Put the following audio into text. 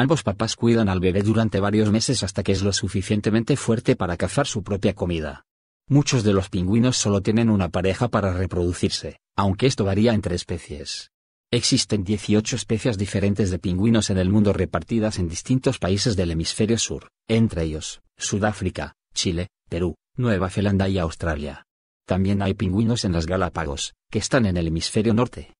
Ambos papás cuidan al bebé durante varios meses hasta que es lo suficientemente fuerte para cazar su propia comida. Muchos de los pingüinos solo tienen una pareja para reproducirse, aunque esto varía entre especies. Existen 18 especies diferentes de pingüinos en el mundo repartidas en distintos países del hemisferio sur, entre ellos, Sudáfrica, Chile, Perú, Nueva Zelanda y Australia. También hay pingüinos en las Galápagos, que están en el hemisferio norte.